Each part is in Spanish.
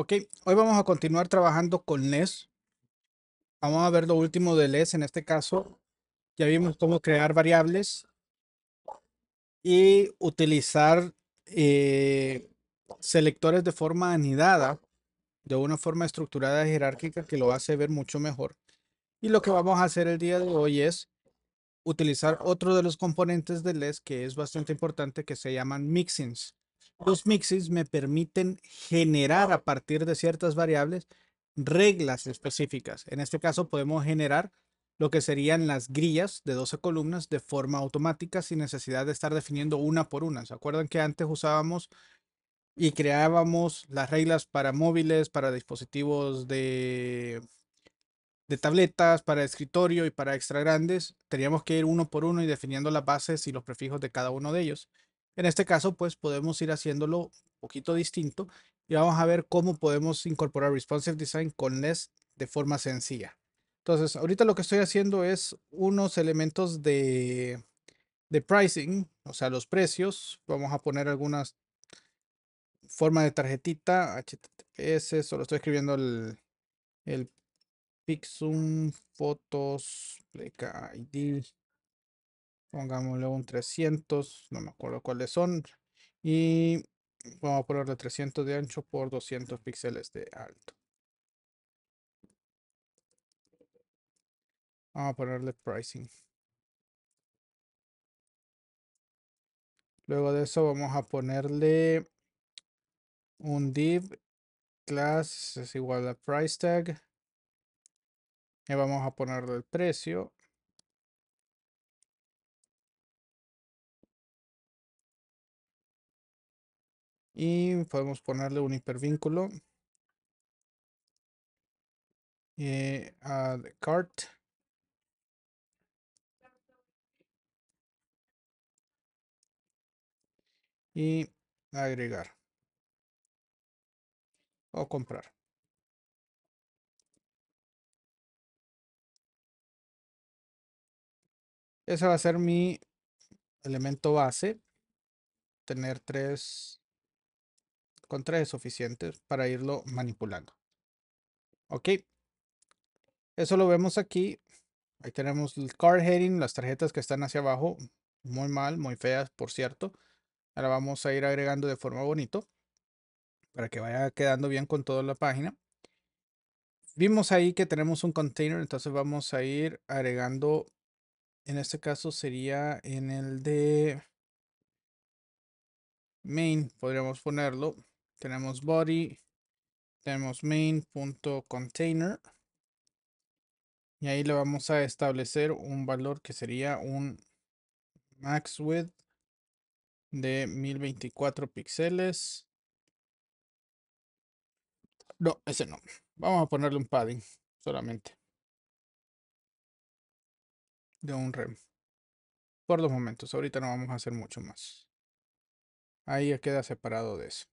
Ok, hoy vamos a continuar trabajando con LES. Vamos a ver lo último de LES en este caso. Ya vimos cómo crear variables y utilizar eh, selectores de forma anidada, de una forma estructurada jerárquica que lo hace ver mucho mejor. Y lo que vamos a hacer el día de hoy es utilizar otro de los componentes de LES que es bastante importante que se llaman MIXINGS. Los mixes me permiten generar a partir de ciertas variables reglas específicas. En este caso podemos generar lo que serían las grillas de 12 columnas de forma automática sin necesidad de estar definiendo una por una. ¿Se acuerdan que antes usábamos y creábamos las reglas para móviles, para dispositivos de, de tabletas, para escritorio y para extra grandes? Teníamos que ir uno por uno y definiendo las bases y los prefijos de cada uno de ellos. En este caso, pues podemos ir haciéndolo un poquito distinto y vamos a ver cómo podemos incorporar Responsive Design con Nest de forma sencilla. Entonces, ahorita lo que estoy haciendo es unos elementos de, de pricing, o sea, los precios. Vamos a poner algunas formas de tarjetita, HTTPS, solo estoy escribiendo el, el Pixum, fotos, ID, Pongámosle un 300, no me acuerdo cuáles son. Y vamos a ponerle 300 de ancho por 200 píxeles de alto. Vamos a ponerle pricing. Luego de eso vamos a ponerle un div class es igual a price tag. Y vamos a ponerle el precio. y podemos ponerle un hipervínculo eh, a cart y agregar o comprar. Ese va a ser mi elemento base, tener tres con tres es suficiente para irlo manipulando. Ok. Eso lo vemos aquí. Ahí tenemos el card heading, las tarjetas que están hacia abajo. Muy mal, muy feas, por cierto. Ahora vamos a ir agregando de forma bonito para que vaya quedando bien con toda la página. Vimos ahí que tenemos un container, entonces vamos a ir agregando, en este caso sería en el de main, podríamos ponerlo tenemos body, tenemos main.container y ahí le vamos a establecer un valor que sería un max width de 1024 píxeles. No, ese no. Vamos a ponerle un padding solamente. De un rem. Por los momentos. Ahorita no vamos a hacer mucho más. Ahí ya queda separado de eso.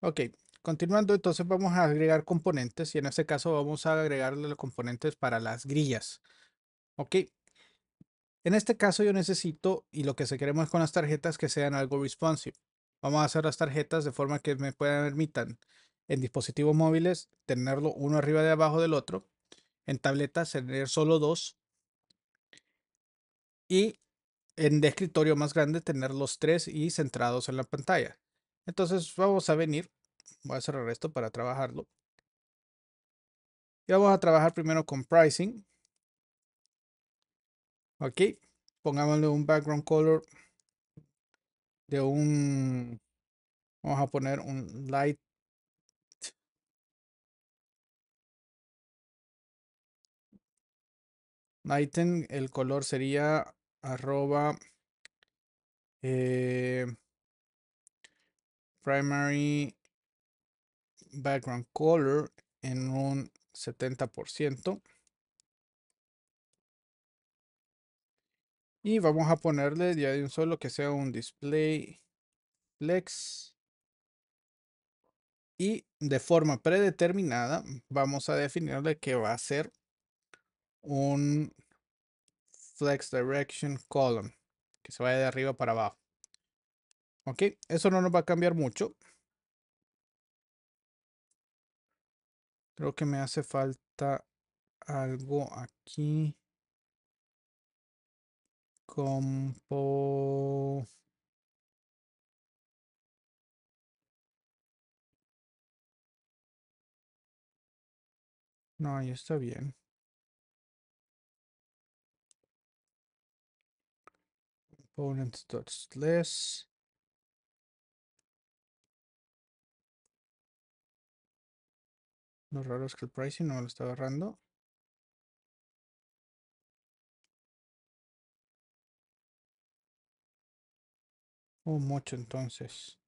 Ok, continuando, entonces vamos a agregar componentes y en este caso vamos a agregarle los componentes para las grillas. Ok, en este caso yo necesito y lo que se queremos con las tarjetas que sean algo responsive. Vamos a hacer las tarjetas de forma que me puedan permitan en dispositivos móviles tenerlo uno arriba de abajo del otro, en tabletas tener solo dos y en de escritorio más grande tener los tres y centrados en la pantalla. Entonces vamos a venir, voy a cerrar esto para trabajarlo. Y vamos a trabajar primero con pricing. Ok, pongámosle un background color de un, vamos a poner un light Lighten. el color sería arroba eh, primary background color en un 70%. Y vamos a ponerle ya de un solo que sea un display flex. Y de forma predeterminada vamos a definirle que va a ser un flex direction column que se vaya de arriba para abajo. Okay, eso no nos va a cambiar mucho. Creo que me hace falta algo aquí. Compo... No, ahí está bien. Components.less. Lo raro es que el pricing no me lo está agarrando. Oh, mucho entonces.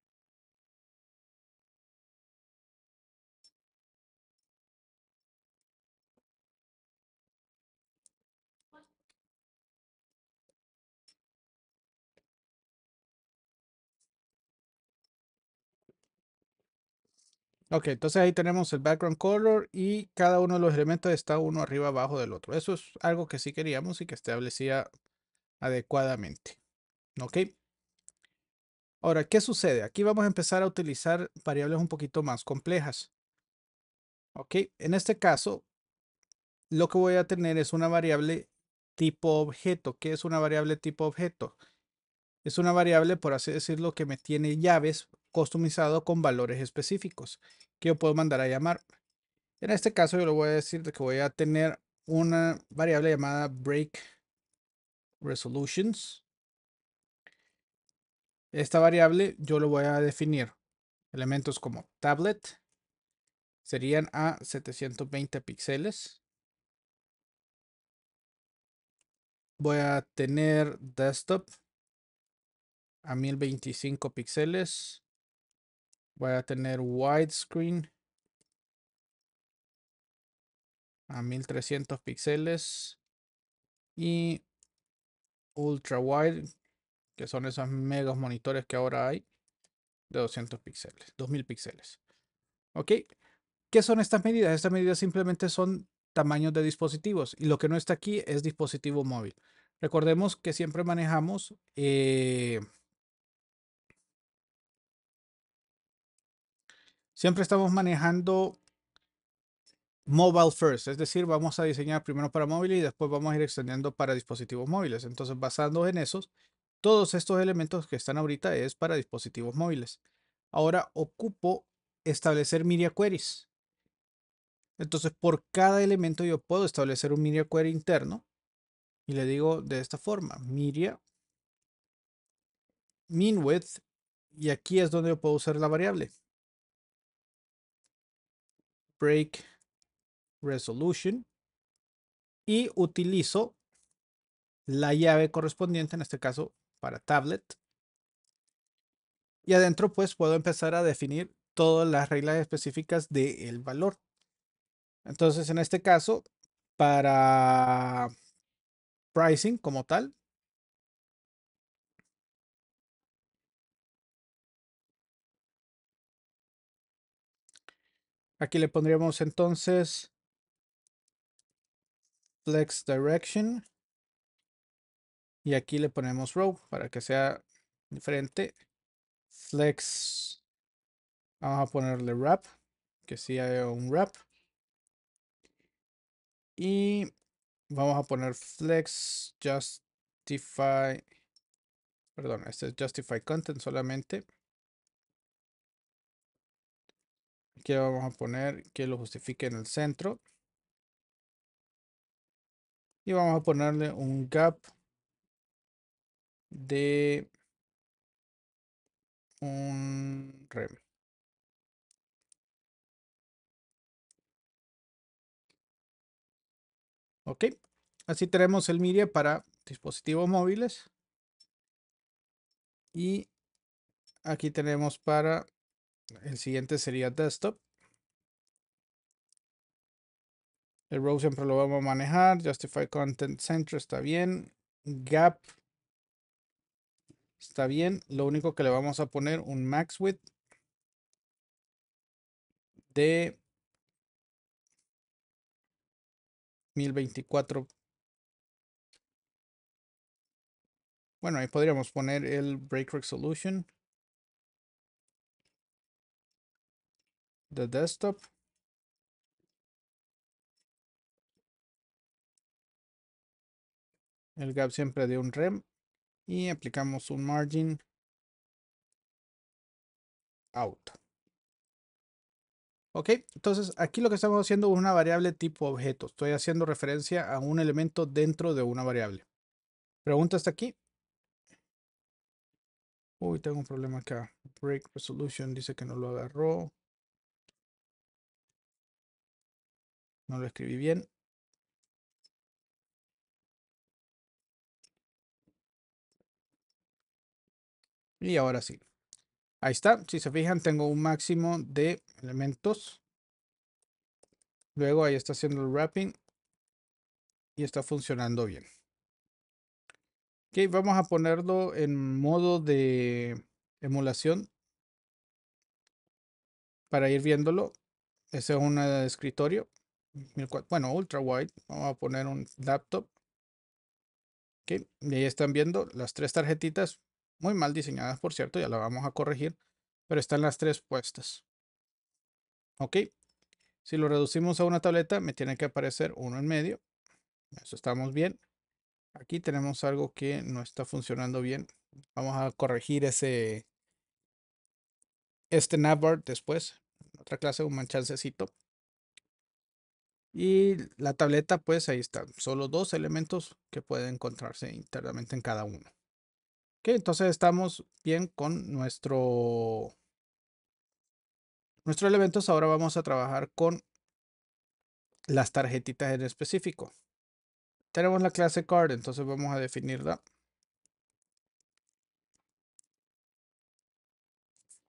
Ok, entonces ahí tenemos el background color y cada uno de los elementos está uno arriba abajo del otro. Eso es algo que sí queríamos y que establecía adecuadamente. Ok. Ahora, ¿qué sucede? Aquí vamos a empezar a utilizar variables un poquito más complejas. Ok, en este caso, lo que voy a tener es una variable tipo objeto. ¿Qué es una variable tipo objeto? Es una variable, por así decirlo, que me tiene llaves customizado con valores específicos que yo puedo mandar a llamar. En este caso yo le voy a decir que voy a tener una variable llamada break resolutions. Esta variable yo lo voy a definir elementos como tablet serían a 720 píxeles. Voy a tener desktop a 1025 píxeles. Voy a tener widescreen a 1300 píxeles y ultra wide, que son esos megas monitores que ahora hay de 200 píxeles, 2000 píxeles. ¿Ok? ¿Qué son estas medidas? Estas medidas simplemente son tamaños de dispositivos y lo que no está aquí es dispositivo móvil. Recordemos que siempre manejamos eh, Siempre estamos manejando mobile first, es decir, vamos a diseñar primero para móvil y después vamos a ir extendiendo para dispositivos móviles. Entonces, basándonos en esos, todos estos elementos que están ahorita es para dispositivos móviles. Ahora ocupo establecer media queries. Entonces, por cada elemento yo puedo establecer un media query interno y le digo de esta forma, media min width y aquí es donde yo puedo usar la variable Break Resolution y utilizo la llave correspondiente, en este caso para tablet. Y adentro pues puedo empezar a definir todas las reglas específicas del valor. Entonces en este caso para pricing como tal, Aquí le pondríamos entonces flex direction. Y aquí le ponemos row para que sea diferente. Flex. Vamos a ponerle wrap. Que sí hay un wrap. Y vamos a poner flex justify. Perdón, este es justify content solamente. que vamos a poner que lo justifique en el centro. Y vamos a ponerle un gap de un rem. Ok, así tenemos el media para dispositivos móviles. Y aquí tenemos para el siguiente sería desktop. El row siempre lo vamos a manejar. Justify Content Center está bien. Gap está bien. Lo único que le vamos a poner un max width de 1024. Bueno, ahí podríamos poner el break resolution. the desktop el gap siempre de un rem y aplicamos un margin out ok entonces aquí lo que estamos haciendo es una variable tipo objeto estoy haciendo referencia a un elemento dentro de una variable pregunta hasta aquí uy tengo un problema acá break resolution dice que no lo agarró No lo escribí bien. Y ahora sí. Ahí está. Si se fijan, tengo un máximo de elementos. Luego ahí está haciendo el wrapping. Y está funcionando bien. Ok, vamos a ponerlo en modo de emulación. Para ir viéndolo. Ese es un eh, escritorio bueno, ultra wide, vamos a poner un laptop. Okay. Y ahí están viendo las tres tarjetitas, muy mal diseñadas, por cierto, ya la vamos a corregir, pero están las tres puestas. Ok, si lo reducimos a una tableta, me tiene que aparecer uno en medio. Eso estamos bien. Aquí tenemos algo que no está funcionando bien. Vamos a corregir ese este navbar después. otra clase, un manchancecito. Y la tableta, pues ahí está, solo dos elementos que pueden encontrarse internamente en cada uno. Ok, entonces estamos bien con nuestro, Nuestro elementos. Ahora vamos a trabajar con las tarjetitas en específico. Tenemos la clase card, entonces vamos a definirla.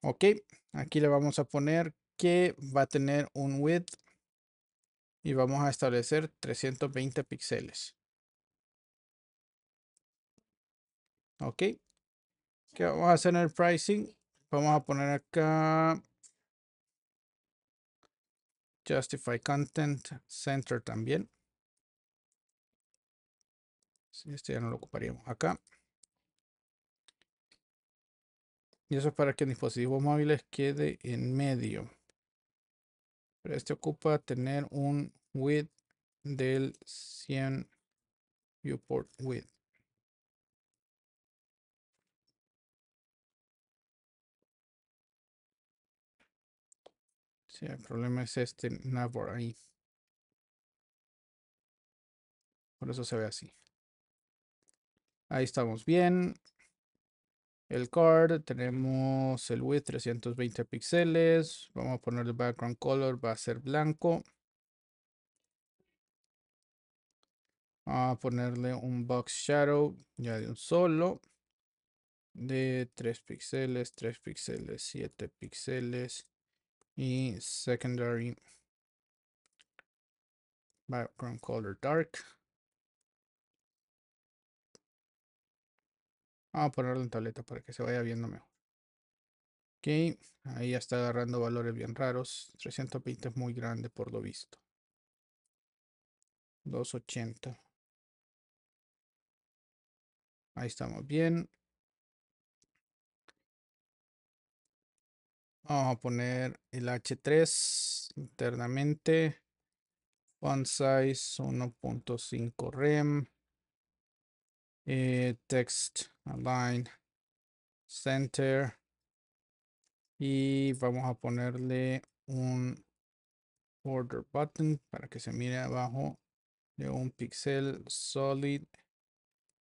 Ok, aquí le vamos a poner que va a tener un width y vamos a establecer 320 píxeles. Ok. ¿Qué vamos a hacer en el pricing? Vamos a poner acá Justify Content Center también. este ya no lo ocuparíamos acá. Y eso es para que en dispositivos móviles quede en medio. Pero este ocupa tener un width del 100 viewport width. Sí, el problema es este navbar ahí. Por eso se ve así. Ahí estamos bien el card, tenemos el width 320 píxeles, vamos a poner el background color, va a ser blanco. Vamos a ponerle un box shadow ya de un solo de 3 píxeles, 3 píxeles, 7 píxeles y secondary background color dark Vamos a ponerlo en tableta para que se vaya viendo mejor. Ok, ahí ya está agarrando valores bien raros. 320 es muy grande por lo visto. 280. Ahí estamos bien. Vamos a poner el H3 internamente. One size 1.5 rem. Eh, text align center y vamos a ponerle un border button para que se mire abajo de un pixel solid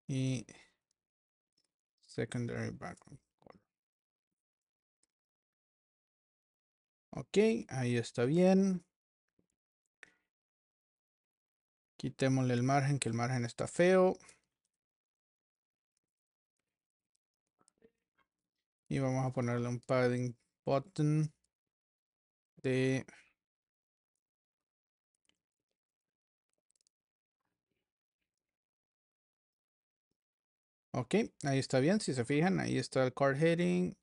y secondary background color. Ok, ahí está bien. Quitémosle el margen, que el margen está feo. Y vamos a ponerle un padding button de Ok, ahí está bien, si se fijan, ahí está el card heading.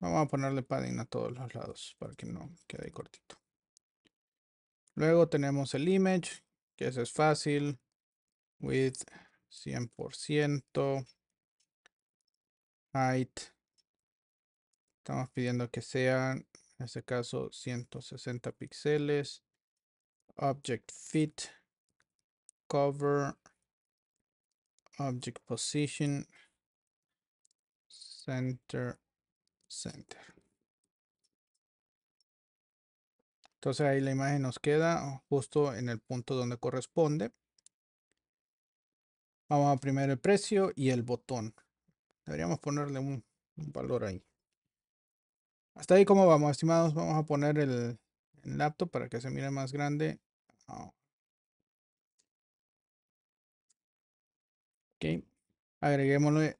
Vamos a ponerle padding a todos los lados para que no quede cortito. Luego tenemos el image, que eso es fácil. With 100%. Height. Estamos pidiendo que sean, en este caso, 160 píxeles. Object Fit. Cover. Object Position. Center. Center. Entonces ahí la imagen nos queda justo en el punto donde corresponde. Vamos a primero el precio y el botón. Deberíamos ponerle un, valor ahí. Hasta ahí como vamos, estimados. Vamos a poner el, laptop para que se mire más grande. Ah. Ok. Agreguémosle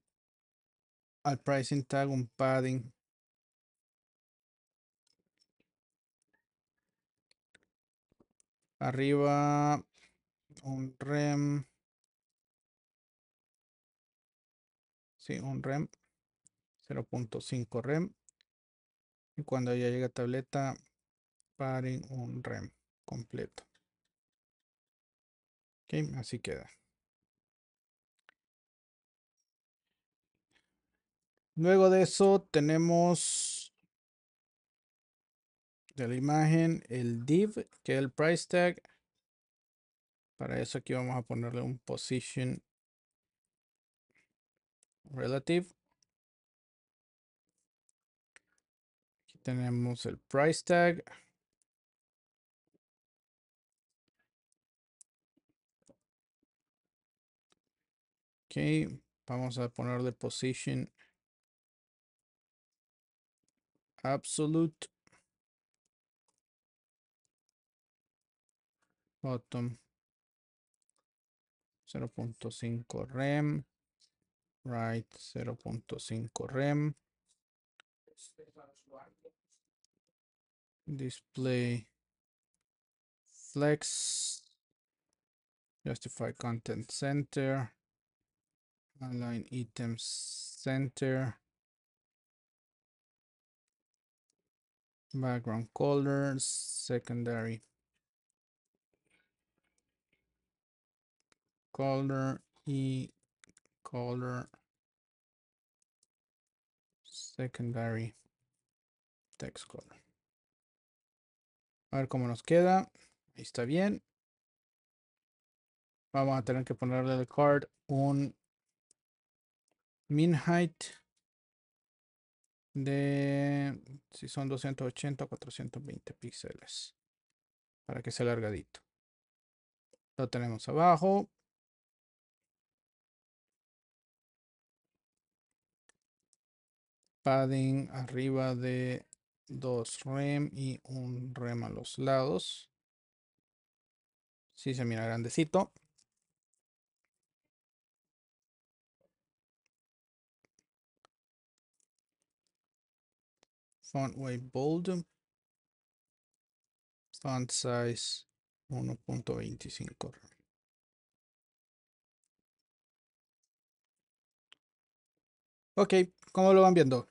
al pricing tag un padding. Arriba un rem. un REM, 0.5 REM. Y cuando ya llega tableta, paren un REM completo. Ok, así queda. Luego de eso tenemos de la imagen el div, que es el price tag. Para eso aquí vamos a ponerle un position relative. Aquí tenemos el price tag. Ok, vamos a ponerle position absolute bottom 0.5 rem right 0.5 rem display flex justify content center align items center background color secondary color e color secondary text color. A ver cómo nos queda. Ahí está bien. Vamos a tener que ponerle al card un min height de si son 280 420 píxeles para que sea largadito lo tenemos abajo padding arriba de dos rem y un rem a los lados. Si sí, se mira grandecito. Font weight bold. Font size 1.25 Ok, ¿Cómo lo van viendo?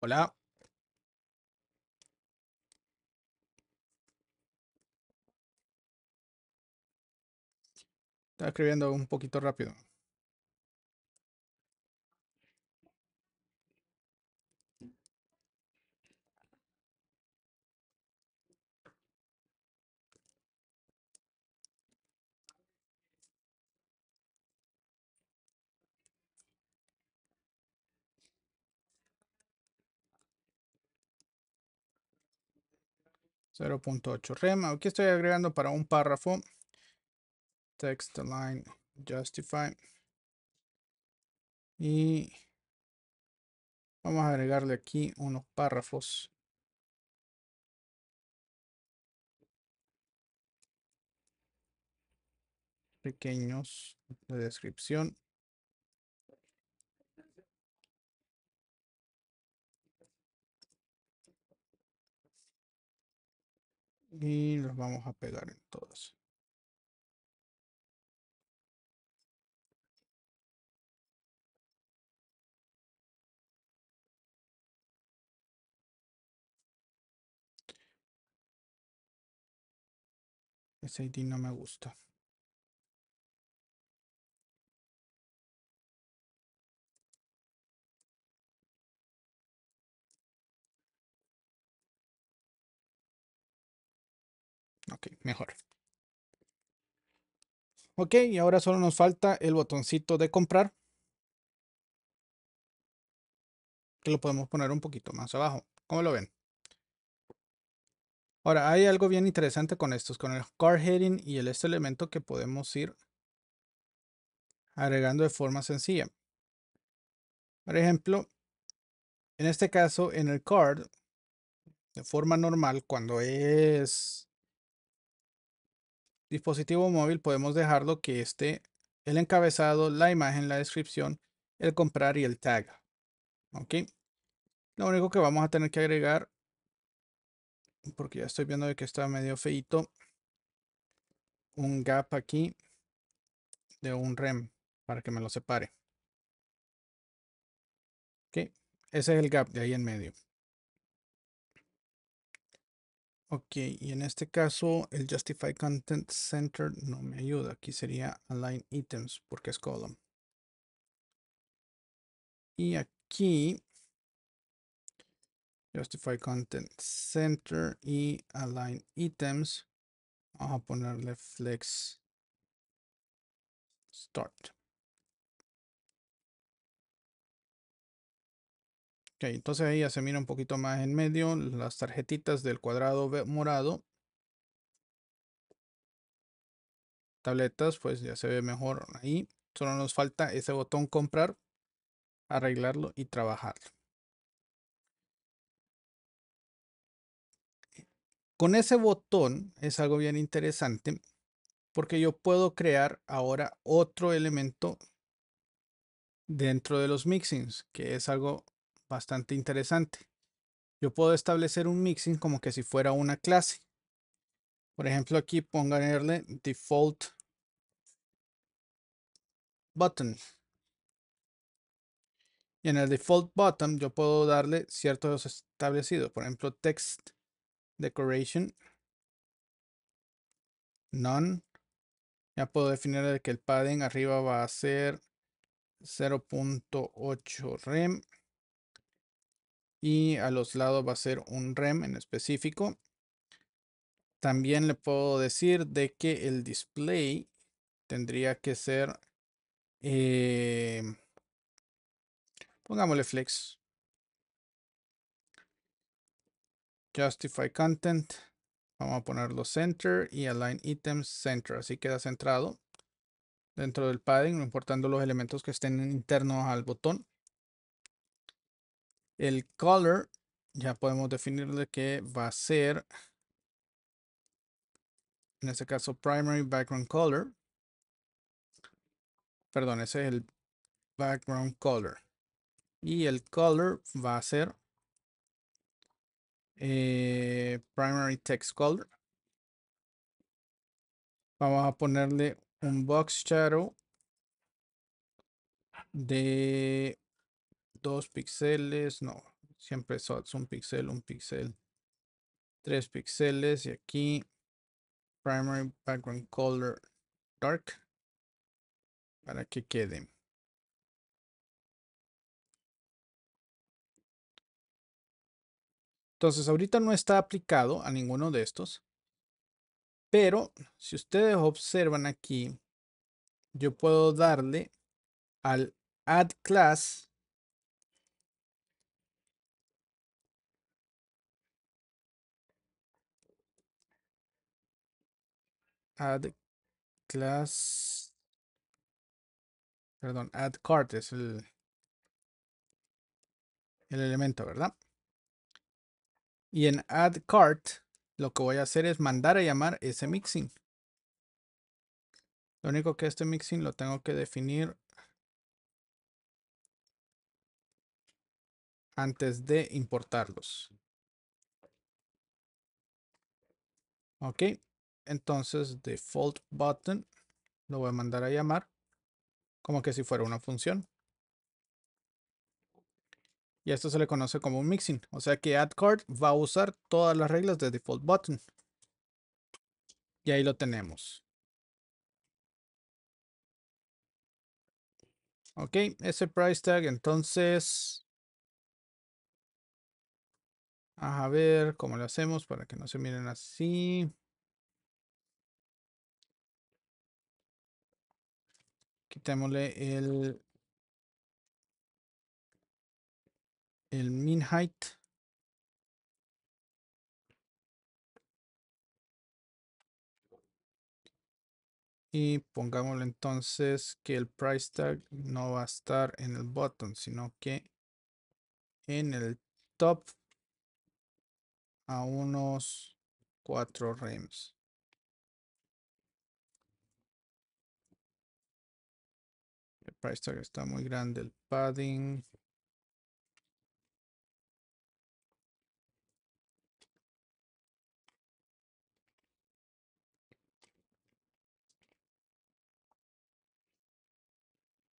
Hola. Está escribiendo un poquito rápido. 0.8 rem. Aquí estoy agregando para un párrafo. Text line justify. Y vamos a agregarle aquí unos párrafos. pequeños de descripción y los vamos a pegar en todas. Ese ID no me gusta. Ok, mejor. Ok, y ahora solo nos falta el botoncito de comprar. Que lo podemos poner un poquito más abajo. ¿Cómo lo ven? Ahora, hay algo bien interesante con estos, con el card heading y el, este elemento que podemos ir agregando de forma sencilla. Por ejemplo, en este caso, en el card, de forma normal, cuando es dispositivo móvil podemos dejarlo que esté el encabezado, la imagen, la descripción, el comprar y el tag. ¿Ok? Lo único que vamos a tener que agregar, porque ya estoy viendo que está medio feito, un gap aquí de un rem para que me lo separe. ¿Ok? Ese es el gap de ahí en medio. Ok, y en este caso el Justify Content Center no me ayuda. Aquí sería Align Items porque es column. Y aquí Justify Content Center y Align Items. Vamos a ponerle Flex Start. Ok, entonces ahí ya se mira un poquito más en medio las tarjetitas del cuadrado morado. Tabletas, pues ya se ve mejor ahí. Solo nos falta ese botón comprar, arreglarlo y trabajarlo. Con ese botón es algo bien interesante porque yo puedo crear ahora otro elemento dentro de los mixings que es algo bastante interesante. Yo puedo establecer un mixing como que si fuera una clase. Por ejemplo, aquí ponganle default button. Y en el default button yo puedo darle ciertos establecidos. Por ejemplo, text decoration. None. Ya puedo definir que el padding arriba va a ser 0.8 rem y a los lados va a ser un rem en específico. También le puedo decir de que el display tendría que ser, eh, pongámosle flex. Justify content. Vamos a ponerlo center y align items center. Así queda centrado dentro del padding, no importando los elementos que estén internos al botón. El color, ya podemos definirle que va a ser, en este caso, primary background color. Perdón, ese es el background color. Y el color va a ser eh, primary text color. Vamos a ponerle un box shadow de dos píxeles, no, siempre es un píxel, un píxel, tres píxeles y aquí primary background color dark para que quede. Entonces ahorita no está aplicado a ninguno de estos, pero si ustedes observan aquí, yo puedo darle al add class Add class. Perdón, add cart es el, el elemento, ¿verdad? Y en add cart lo que voy a hacer es mandar a llamar ese mixing. Lo único que este mixing lo tengo que definir antes de importarlos. Ok. Entonces, default button lo voy a mandar a llamar como que si fuera una función. Y esto se le conoce como un mixing. O sea que AddCard va a usar todas las reglas de default button. Y ahí lo tenemos. Ok, ese price tag entonces... A ver cómo lo hacemos para que no se miren así. Quitémosle el, el min height. Y pongámosle entonces que el price tag no va a estar en el button, sino que en el top a unos 4 rems. price tag está muy grande, el padding.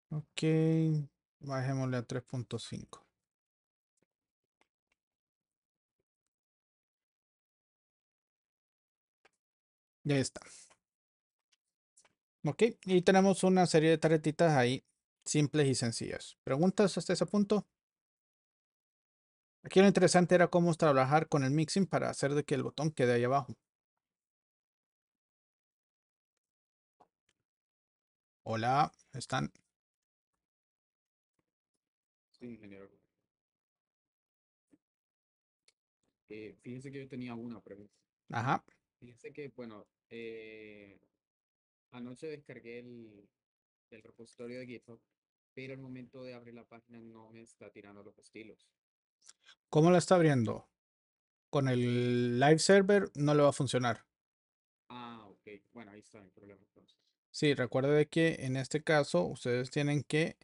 Ok, bajémosle a 3.5. Ya está. Ok, y tenemos una serie de tarjetitas ahí simples y sencillas. ¿Preguntas hasta ese punto? Aquí lo interesante era cómo trabajar con el mixing para hacer de que el botón quede ahí abajo. Hola, ¿están? Sí, ingeniero. Eh, fíjense que yo tenía una pregunta. Ajá. Fíjense que, bueno, eh, anoche descargué el, el repositorio de GitHub pero al momento de abrir la página no me está tirando los estilos. ¿Cómo la está abriendo? Con el live server no le va a funcionar. Ah, ok. Bueno, ahí está el problema entonces. Sí, recuerde que en este caso ustedes tienen que,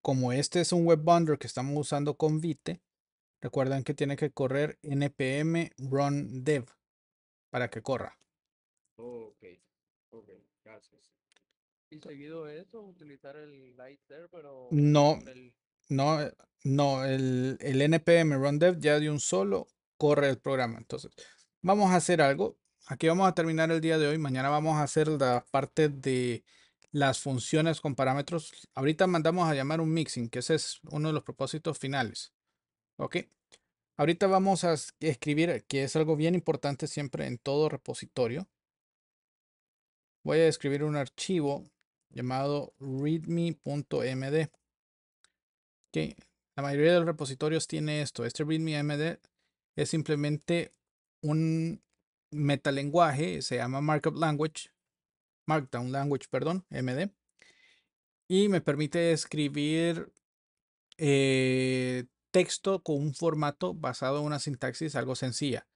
como este es un web bundler que estamos usando con Vite, recuerden que tiene que correr npm run dev para que corra. ok, ok, gracias y seguido eso, utilizar el Lighter? pero... No, no, eh, no, el, el NPM RunDev ya de un solo corre el programa. Entonces, vamos a hacer algo. Aquí vamos a terminar el día de hoy. Mañana vamos a hacer la parte de las funciones con parámetros. Ahorita mandamos a llamar un mixing, que ese es uno de los propósitos finales. ¿Ok? Ahorita vamos a escribir, que es algo bien importante siempre en todo repositorio. Voy a escribir un archivo llamado readme.md. La mayoría de los repositorios tiene esto. Este readme.md es simplemente un metalenguaje, se llama markup language, markdown language, perdón, MD, y me permite escribir eh, texto con un formato basado en una sintaxis algo sencilla.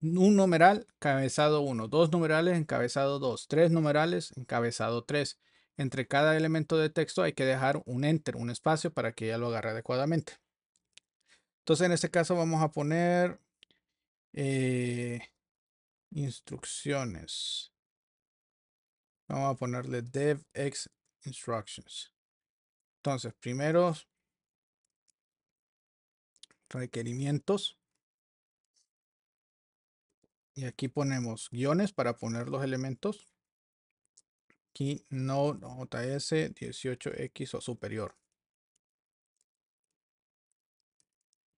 Un numeral, encabezado 1, dos numerales, encabezado 2, tres numerales, encabezado 3. Entre cada elemento de texto hay que dejar un enter, un espacio para que ya lo agarre adecuadamente. Entonces en este caso vamos a poner eh, instrucciones. Vamos a ponerle devx instructions. Entonces, primero requerimientos. Y aquí ponemos guiones para poner los elementos no JS 18X o superior.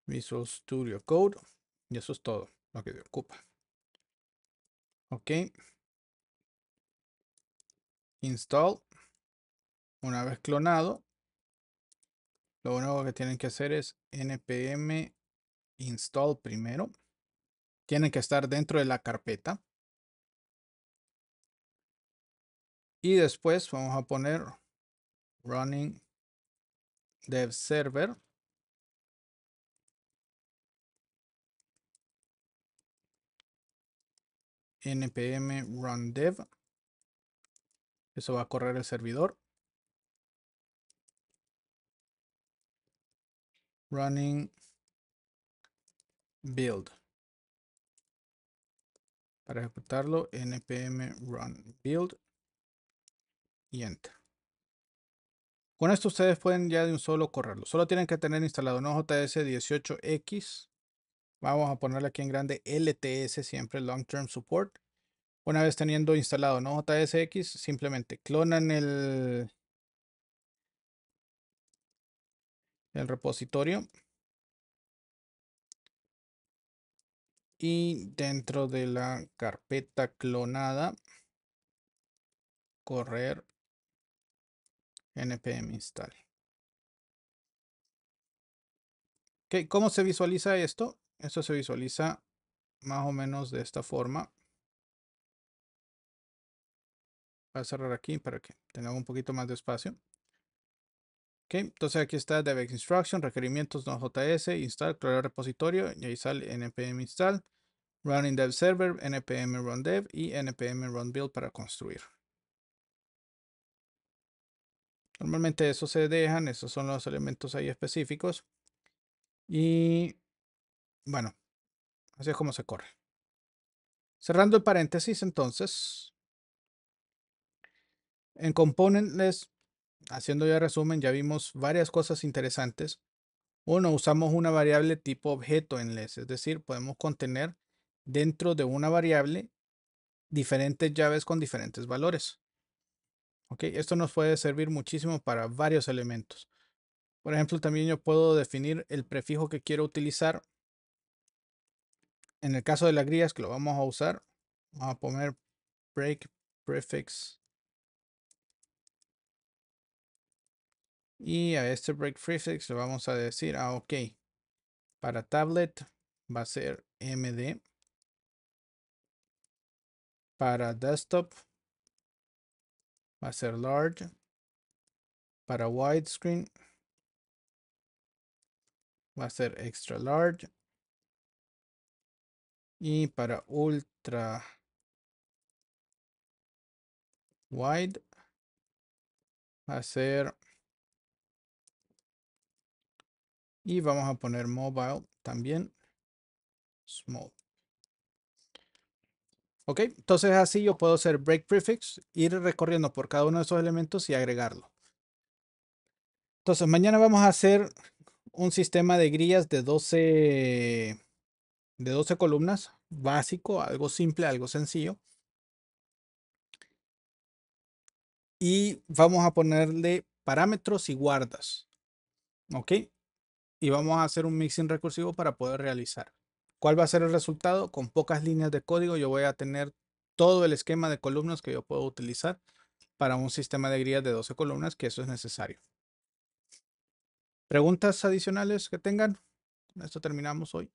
Visual Studio Code. Y eso es todo lo que te ocupa. Ok. Install. Una vez clonado, lo único que tienen que hacer es npm install primero. Tienen que estar dentro de la carpeta. Y después vamos a poner running dev server. npm run dev. Eso va a correr el servidor. Running build. Para ejecutarlo, npm run build. Con esto ustedes pueden ya de un solo correrlo. Solo tienen que tener instalado un JS 18X. Vamos a ponerle aquí en grande LTS, siempre Long Term Support. Una vez teniendo instalado x, simplemente clonan el, el repositorio. Y dentro de la carpeta clonada, correr npm install. Okay, ¿Cómo se visualiza esto? Esto se visualiza más o menos de esta forma. Voy a cerrar aquí para que tengamos un poquito más de espacio. Okay, entonces aquí está dev Instruction, requerimientos .js, install, crear repositorio, y ahí sale npm install, running dev server, npm run dev y npm run build para construir. Normalmente eso se dejan, esos son los elementos ahí específicos. Y bueno, así es como se corre. Cerrando el paréntesis, entonces, en Componentless, haciendo ya resumen, ya vimos varias cosas interesantes. Uno, usamos una variable tipo objeto en less, es decir, podemos contener dentro de una variable diferentes llaves con diferentes valores. ¿ok? Esto nos puede servir muchísimo para varios elementos. Por ejemplo, también yo puedo definir el prefijo que quiero utilizar. En el caso de las grillas que lo vamos a usar, vamos a poner break prefix. Y a este break prefix le vamos a decir, ah, ok, para tablet va a ser MD. Para desktop va a ser large para widescreen va a ser extra large y para ultra wide va a ser y vamos a poner mobile también small Ok, entonces así yo puedo hacer break prefix, ir recorriendo por cada uno de esos elementos y agregarlo. Entonces mañana vamos a hacer un sistema de grillas de 12, de 12 columnas, básico, algo simple, algo sencillo. Y vamos a ponerle parámetros y guardas. ¿Ok? Y vamos a hacer un mixing recursivo para poder realizar. ¿Cuál va a ser el resultado? Con pocas líneas de código yo voy a tener todo el esquema de columnas que yo puedo utilizar para un sistema de grillas de 12 columnas, que eso es necesario. ¿Preguntas adicionales que tengan? Con esto terminamos hoy.